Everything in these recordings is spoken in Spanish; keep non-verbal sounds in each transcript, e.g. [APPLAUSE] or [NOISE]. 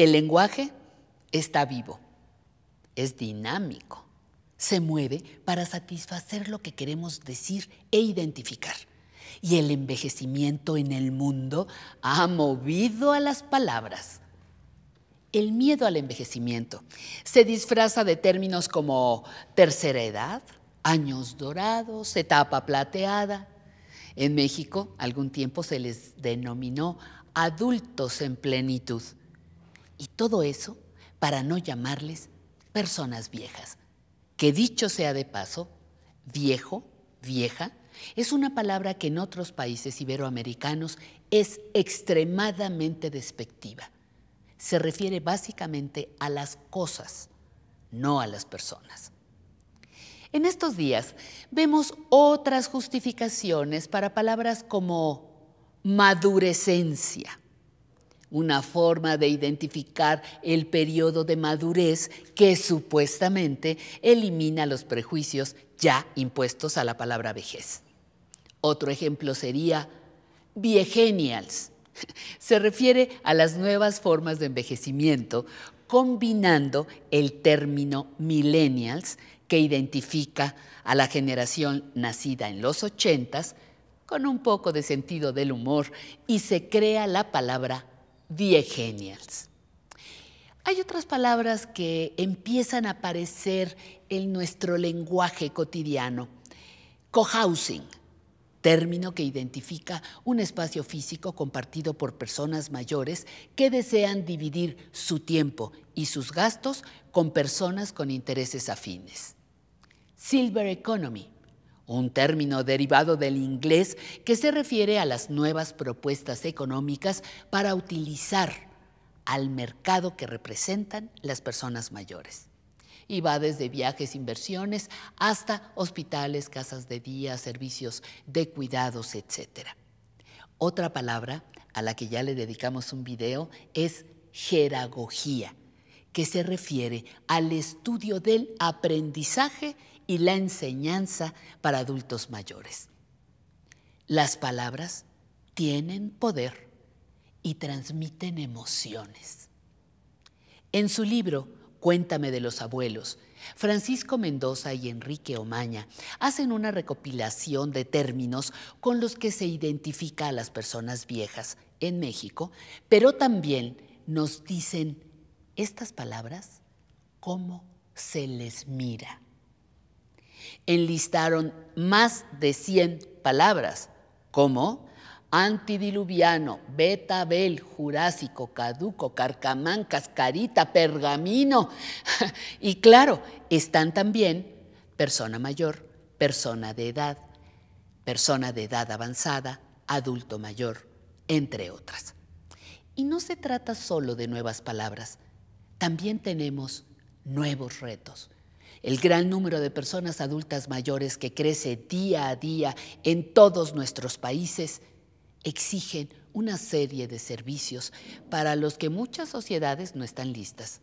El lenguaje está vivo, es dinámico, se mueve para satisfacer lo que queremos decir e identificar. Y el envejecimiento en el mundo ha movido a las palabras. El miedo al envejecimiento se disfraza de términos como tercera edad, años dorados, etapa plateada. En México algún tiempo se les denominó adultos en plenitud y todo eso para no llamarles personas viejas. Que dicho sea de paso, viejo, vieja, es una palabra que en otros países iberoamericanos es extremadamente despectiva. Se refiere básicamente a las cosas, no a las personas. En estos días vemos otras justificaciones para palabras como madurecencia, una forma de identificar el periodo de madurez que supuestamente elimina los prejuicios ya impuestos a la palabra vejez. Otro ejemplo sería viegenials. [LAUGHS] Se refiere a las nuevas formas de envejecimiento combinando el término millennials que identifica a la generación nacida en los ochentas con un poco de sentido del humor y se crea la palabra Diegenials. Hay otras palabras que empiezan a aparecer en nuestro lenguaje cotidiano. Cohousing, término que identifica un espacio físico compartido por personas mayores que desean dividir su tiempo y sus gastos con personas con intereses afines. Silver Economy, un término derivado del inglés que se refiere a las nuevas propuestas económicas para utilizar al mercado que representan las personas mayores. Y va desde viajes, inversiones, hasta hospitales, casas de día, servicios de cuidados, etc. Otra palabra a la que ya le dedicamos un video es jeragogía, que se refiere al estudio del aprendizaje y la enseñanza para adultos mayores. Las palabras tienen poder y transmiten emociones. En su libro Cuéntame de los abuelos, Francisco Mendoza y Enrique Omaña hacen una recopilación de términos con los que se identifica a las personas viejas en México, pero también nos dicen estas palabras, cómo se les mira. Enlistaron más de 100 palabras, como antidiluviano, betabel, jurásico, caduco, carcamán, cascarita, pergamino. [LAUGHS] y claro, están también persona mayor, persona de edad, persona de edad avanzada, adulto mayor, entre otras. Y no se trata solo de nuevas palabras, también tenemos nuevos retos. El gran número de personas adultas mayores que crece día a día en todos nuestros países exigen una serie de servicios para los que muchas sociedades no están listas.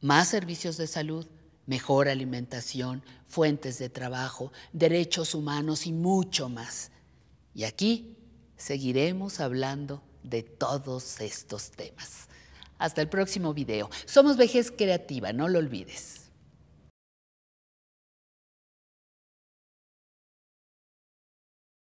Más servicios de salud, mejor alimentación, fuentes de trabajo, derechos humanos y mucho más. Y aquí seguiremos hablando de todos estos temas. Hasta el próximo video. Somos Vejez Creativa, no lo olvides.